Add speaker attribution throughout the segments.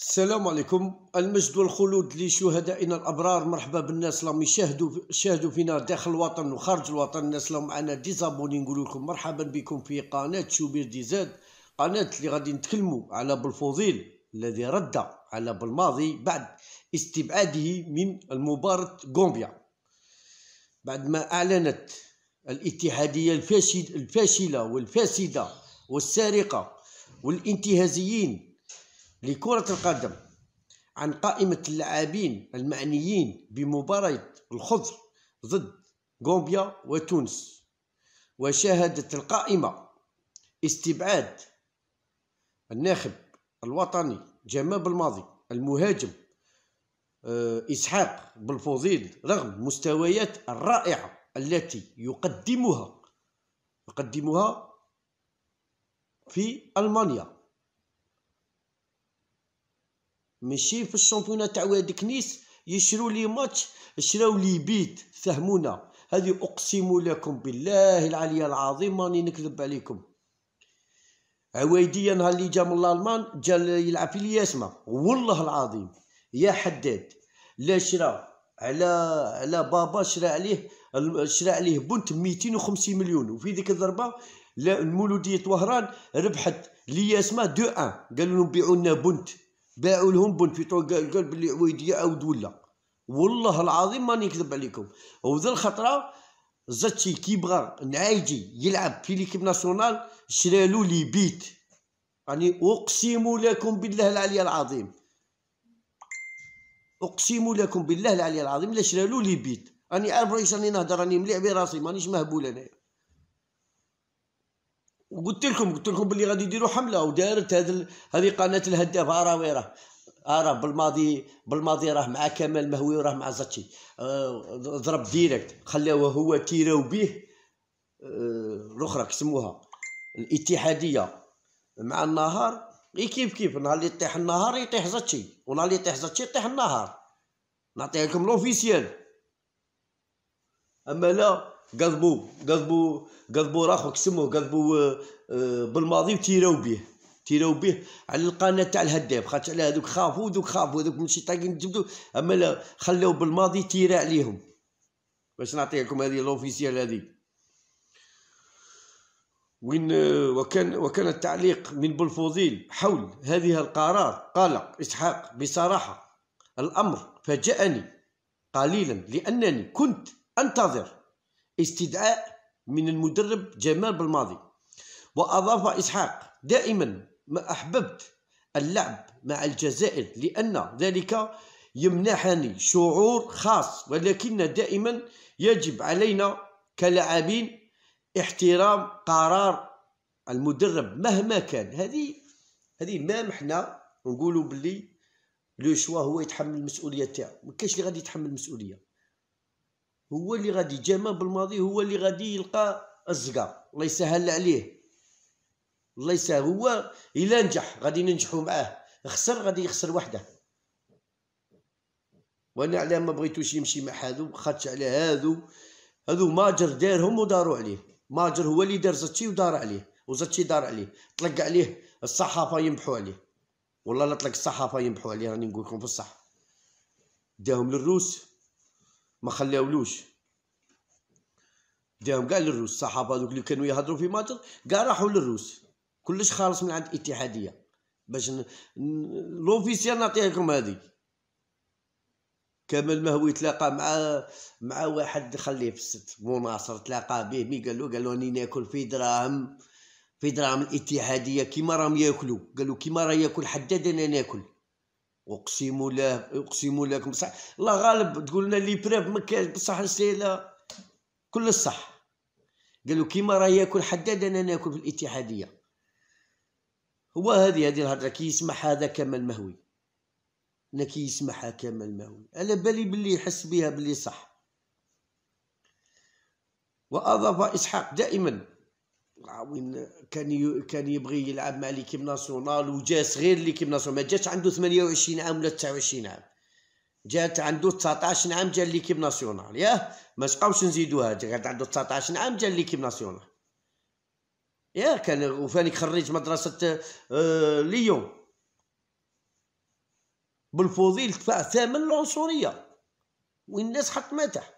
Speaker 1: السلام عليكم المجد والخلود لشهدائنا الابرار مرحبا بالناس اللي يشاهدوا شاهدوا فينا داخل الوطن وخارج الوطن الناس اللي معنا ديزابوني نقول لكم مرحبا بكم في قناه شوبير ديزاد قناه اللي غادي نتكلموا على بالفضيل الذي رد على بالماضي بعد استبعاده من المباراة غومبيا بعد ما اعلنت الاتحاديه الفاشل الفاشله والفاسده والسارقه والانتهازيين لكرة القدم عن قائمة اللاعبين المعنيين بمباراة الخضر ضد غومبيا وتونس وشهدت القائمة استبعاد الناخب الوطني جمال بالماضي المهاجم آه، إسحاق بالفوضيل رغم مستويات الرائعة التي يقدمها يقدمها في ألمانيا ماشي في الشامبيونه تاع واد كنيس يشرو لي ماتش شراو لي بيت فهمونا هذه اقسم لكم بالله العلي العظيم ماني نكذب عليكم عويديه نهار اللي جا من الالمان جا يلعب في الياسمه والله العظيم يا حداد لا شرا على على بابا شرا عليه شرا عليه بنت 250 مليون وفي ديك الضربه المولوديه وهران ربحت لياسمه 2 1 قالوا لهم بيعوا لنا بنت باعوا لهم بنفيتو قال بلي عويديه عاود ولا والله العظيم ماني نكذب عليكم وذا الخطره زاتشي بغى نعايجي يلعب في ليكيب ناسيونال شرالو لي بيت يعني اقسم لكم بالله العلي العظيم اقسم لكم بالله العلي العظيم لا شرالو لي بيت راني عارف رئيس راني نهضر راني مليح براسي مانيش مهبول انايا وقلت لكم قلت لكم باللي غادي يديروا حمله ودارت هذه هذه قناه الهداف عراوي راه آه راه بالماضي بالماضي راه مع كمال مهوي وراه مع زاتشي آه، ضرب ديريكت خلاوه هو تيراو به آه، الاخرى كسموها الاتحاديه مع النهار غير إيه كيف كيف نهار اللي يطيح النهار يطيح زاتشي ونهار اللي يطيح زاتشي يطيح النهار نعطيها لكم لوفيسيال اما لا قذبوا قذبوا قذبوا راخو كسموه قذبوا آه، آه، بالماضي وتيراو به تيراو به على القناه تاع الهداب خاطر على هذوك خافوا دوك خافوا دوك ماشي طايقين جبدوا اما لا خلاو بالماضي تيرا عليهم باش نعطيكم هذه لوفيسيال هذه وين آه، وكان وكان التعليق من بلفوزيل حول هذه القرار قال اسحاق بصراحه الامر فاجأني قليلا لانني كنت انتظر استدعاء من المدرب جمال بالماضي وأضاف إسحاق دائما ما أحببت اللعب مع الجزائر لأن ذلك يمنحني شعور خاص ولكن دائما يجب علينا كلاعبين احترام قرار المدرب مهما كان هذه هذه ما محنا نقولوا باللي لو شوا هو يتحمل المسؤوليه تاعو ما كاينش اللي غادي يتحمل المسؤوليه هو اللي غادي جامع بالماضي هو اللي غادي يلقى الزقا الله يسهل عليه الله يسهل هو الا نجح غادي ننجحوا معاه خسر غادي يخسر وحده وانا علاه ما بغيتوش يمشي مع هادو خاطش على هادو هادو ماجر دارهم وداروا عليه ماجر هو اللي دار زتشي ودار عليه وزتشي دار عليه طلق عليه الصحافه ينبحوا عليه والله لا طلق الصحافه ينبحوا عليه راني نقول لكم بالصح داهم للروس ما خلاولوش داهم كاع للروس الصحافه هذوك اللي كانوا يهضروا في ماتر كاع راحوا للروس كلش خالص من عند الاتحاديه باش ن... لوفيسيال نعطيها لكم هذه كمال مهوي تلاقى مع مع واحد خليه في الست مناصر تلاقى به مي قال له قال له راني ناكل في دراهم في دراهم الاتحاديه كيما راهم ياكلوا قالوا كيما راه ياكل حداد انا ناكل اقسم له اقسم لكم بصح الله غالب تقول لنا لي بريف ما كاينش بصح السيله كل الصح قالوا كيما راه ياكل حداد انا ناكل في الاتحاديه هو هذه هذه الهضره كي يسمح هذا كمال مهوي انا كي يسمحها كمال مهوي على بالي باللي يحس بها باللي صح واضاف اسحاق دائما وين كان كان يبغي يلعب مع ليكيب ناسيونال وجا صغير ليكيب ناسيونال ما جاتش عنده 28 عام ولا 29 عام جات عنده 19 عام جا ليكيب ناسيونال ياه ما تبقاوش نزيدوها جات عنده 19 عام جا ليكيب ناسيونال ياه كان وفاني خريج مدرسه آه ليون بالفضيل دفع ثمن العنصريه والناس حط متاح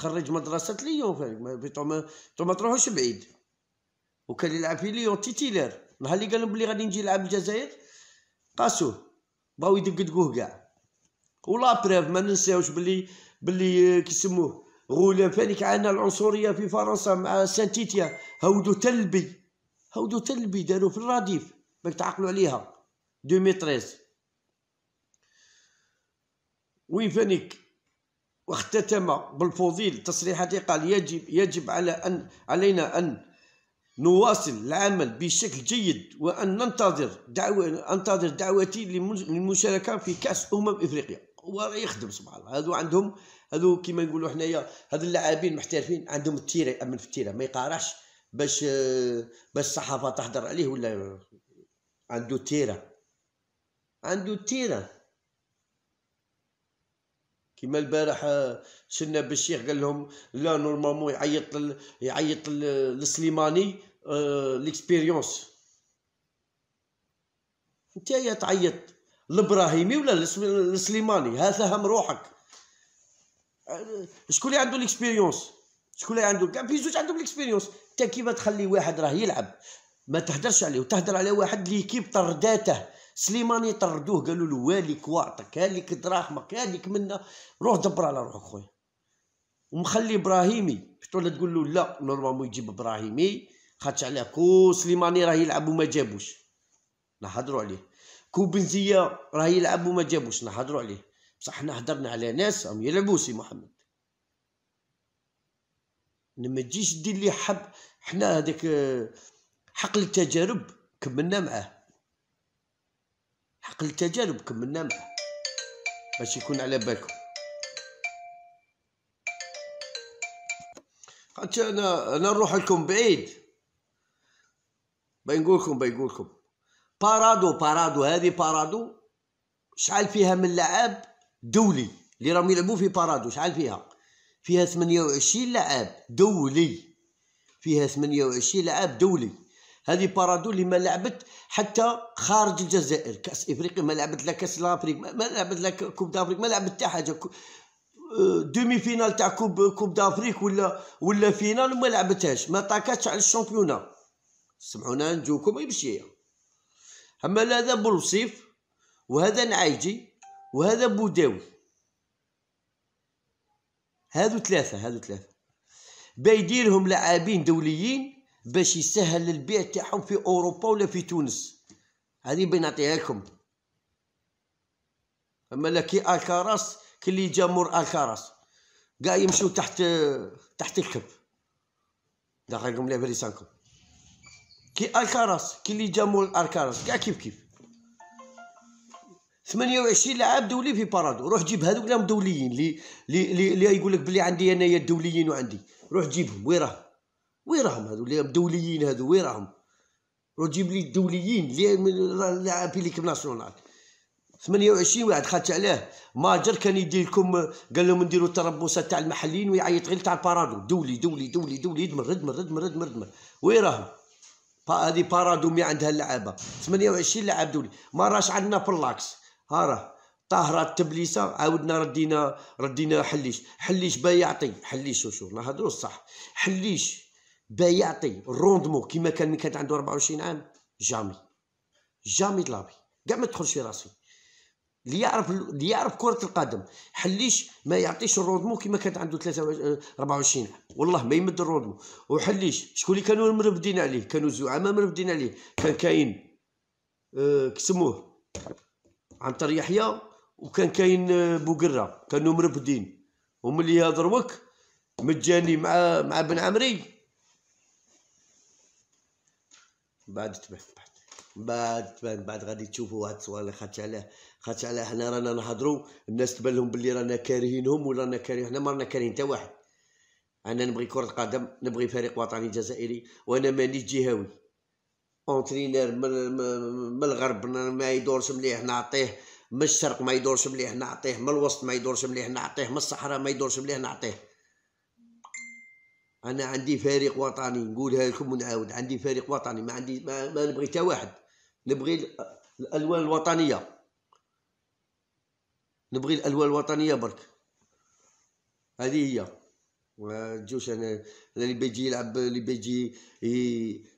Speaker 1: خرج مدرسه ليون انتو ما تروحوش بعيد وكان يلعب في ليون تيتيلير نهار اللي قالهم بلي غادي نجي نلعب الجزائر قاسوه بغاو يدقدقوه كاع ولا بريف ما ننساوش بلي بلي آه، كيسموه غولان فانيك عانى العنصريه في فرنسا مع سانتيتيا هودو تلبي هودو تلبي دارو في الرديف باك تعقلوا عليها 2013 وين فانيك واختتم بالفضيل تصريحاته قال يجب يجب على ان علينا ان نواصل العمل بشكل جيد وان ننتظر دعوة انتظر دعوتي للمشاركه في كاس امم افريقيا وراه يخدم سبحان الله هذو عندهم هذو كما نقولوا حنايا هذو اللاعبين المحترفين عندهم التيره يامن في التيره ما يقارعش باش باش الصحافه تحضر عليه ولا عنده تيره عنده تيره كيما البارح آه، شلنا بالشيخ قال لهم لا نورمالمون يعيط يعيط للسليماني آه، ليكسبيريونس انت يا تعيط لابراهيمي ولا للسليماني ها فهم روحك آه، شكون اللي عنده ليكسبيريونس شكون اللي عنده كان في زوج عندهم ليكسبيريونس انت كيما تخلي واحد راه يلعب ما تهدرش عليه وتهدر على واحد ليكيب طرداته سليماني طردوه قالوا له والي كواطك هاليك دراهمك هاليك منا روح دبر على روحك خويا ومخلي ابراهيمي شفت ولا تقول له لا نورمالمون يجيب ابراهيمي خاطش عليه كو سليماني راه يلعب وما جابوش نهضروا عليه كو بنزية راه يلعب وما جابوش نهضروا عليه بصح حنا هضرنا على ناس راهم يلعبوا سي محمد لما تجيش دير لي حب حنا هذاك آه، حقل التجارب كملنا معاه حقل التجارب كملنا معاه باش يكون على بالكم حتى انا انا نروح لكم بعيد بنقولكم بنقولكم بارادو بارادو هذه بارادو شحال فيها من لعاب دولي اللي راهم يلعبوا في بارادو شحال فيها فيها 28 لعاب دولي فيها 28 لعاب دولي هذه بارادو اللي ما لعبت حتى خارج الجزائر كاس افريقيا ما لعبت لا كاس لافريك ما لعبت لا كوب دافريك ما لعبت حتى حاجه دومي فينال آه، تاع كوب كوب دافريك ولا ولا فينال ما لعبتهاش ما طاكاتش على الشامبيونه سمعونا نجوكم بشي اما هذا بولصيف وهذا نعيجي وهذا بوداوي هادو ثلاثه هادو ثلاثه بيديرهم لاعبين دوليين باش يسهل البيع تاعهم في اوروبا ولا في تونس هذه بنعطيها لكم اما لا كي الكراس كي اللي جا مور كاع يمشيو تحت تحت الكب دخلكم لا بريسانكم كي الكاراس كي اللي جا مور كاع كيف كيف 28 لاعب دولي في بارادو روح جيب هذوك لهم دوليين لي لي لي يقول لك بلي عندي انايا الدوليين وعندي روح جيبهم وين راهم وين راهم هذو اللي دوليين هذو وين راهم رو جيب لي الدوليين اللي في ليكيب ناسيونال 28 واحد خات عليه ماجر كان يدير لكم قال لهم نديروا التربصات تاع المحليين ويعيط غير تاع البارادو دولي دولي دولي دولي يدمر يدمر يدمر يدمر يدمر وين راهم هذه بارادو مي عندها اللعابه 28 لاعب دولي ما راش عندنا بلاكس ها راه طاهرة تبليسة عاودنا ردينا ردينا حليش حليش با يعطي حليش وشو نهضروا الصح حليش با يعطي الروندمون كيما كان من كانت عنده 24 عام جامي جامي دلابي كاع ما تدخلش في راسي اللي يعرف اللي يعرف كرة القدم حليش ما يعطيش الروندمون كيما كانت عنده 23 عام آه، والله ما يمد الروندمون وحليش شكون اللي كانوا مربدين عليه كانوا زعماء مربدين عليه كان كاين آه كسموه عنتر يحيى وكان كاين آه بوقره كانوا مربدين هما اللي يهضروك مجاني مع مع بن عمري بعد تبان بعد تبان بعد غادي تشوفوا هاد السؤال خاطش علاه خاطش علاه حنا رانا نهضروا الناس تبان لهم باللي رانا كارهينهم ولا رانا كارهين حنا ما رانا كارهين حتى واحد انا نبغي كره قدم نبغي فريق وطني جزائري وانا مانيش جهوي اونترينير من الغرب ما يدورش مليح نعطيه من الشرق ما يدورش مليح نعطيه من الوسط ما يدورش مليح نعطيه من الصحراء ما يدورش مليح نعطيه انا عندي فريق وطني نقولها لكم ونعاود عندي فريق وطني ما عندي ما, ما نبغي حتى واحد نبغي الالوان الوطنيه نبغي الالوان الوطنيه برك هذه هي وجوش انا اللي بيجي يلعب اللي بيجي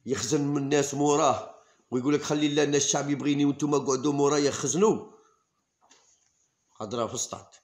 Speaker 1: يخزن من الناس موراه ويقول لك خلي لنا الشعب يبغيني وانتم قعدوا موراه يخزنوا هضره في السطات